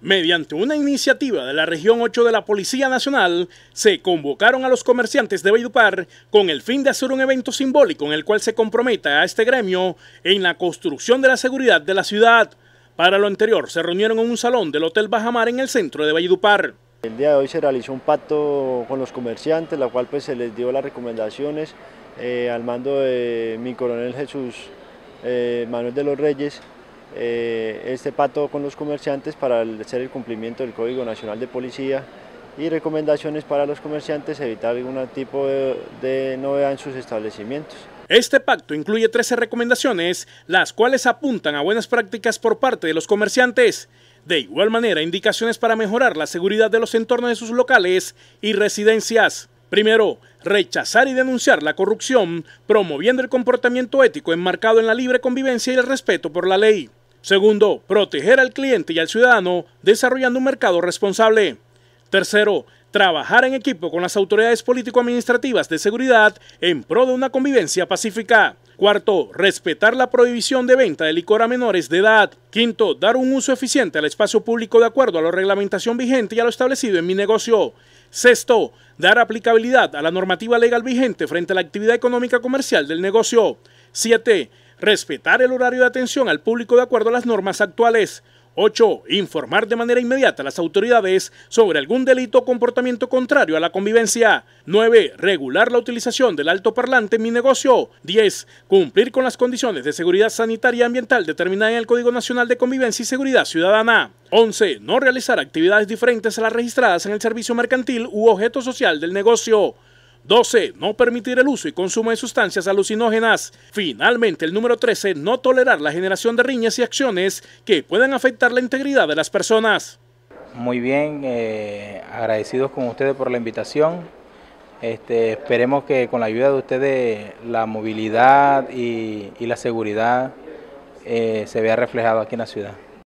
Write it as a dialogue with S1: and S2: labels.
S1: Mediante una iniciativa de la Región 8 de la Policía Nacional, se convocaron a los comerciantes de Valledupar con el fin de hacer un evento simbólico en el cual se comprometa a este gremio en la construcción de la seguridad de la ciudad. Para lo anterior, se reunieron en un salón del Hotel Bajamar en el centro de Valledupar.
S2: El día de hoy se realizó un pacto con los comerciantes, la cual pues se les dio las recomendaciones eh, al mando de mi coronel Jesús eh, Manuel de los Reyes, eh, este pacto con los comerciantes para hacer el cumplimiento del Código Nacional de Policía y recomendaciones para los comerciantes evitar algún tipo de, de novedad en sus establecimientos. Este pacto incluye 13
S1: recomendaciones, las cuales apuntan a buenas prácticas por parte de los comerciantes, de igual manera indicaciones para mejorar la seguridad de los entornos de sus locales y residencias. Primero, rechazar y denunciar la corrupción, promoviendo el comportamiento ético enmarcado en la libre convivencia y el respeto por la ley. Segundo, proteger al cliente y al ciudadano desarrollando un mercado responsable. Tercero, trabajar en equipo con las autoridades político-administrativas de seguridad en pro de una convivencia pacífica. Cuarto, respetar la prohibición de venta de licor a menores de edad. Quinto, dar un uso eficiente al espacio público de acuerdo a la reglamentación vigente y a lo establecido en mi negocio. Sexto, dar aplicabilidad a la normativa legal vigente frente a la actividad económica comercial del negocio. Siete, Respetar el horario de atención al público de acuerdo a las normas actuales. 8. Informar de manera inmediata a las autoridades sobre algún delito o comportamiento contrario a la convivencia. 9. Regular la utilización del altoparlante en mi negocio. 10. Cumplir con las condiciones de seguridad sanitaria y ambiental determinadas en el Código Nacional de Convivencia y Seguridad Ciudadana. 11. No realizar actividades diferentes a las registradas en el servicio mercantil u objeto social del negocio. 12. No permitir el uso y consumo de sustancias alucinógenas. Finalmente, el número 13. No tolerar la generación de riñas y acciones que puedan afectar la integridad de las personas.
S3: Muy bien, eh, agradecidos con ustedes por la invitación. Este, esperemos que con la ayuda de ustedes la movilidad y, la seguridad eh, se vea reflejado aquí en la ciudad.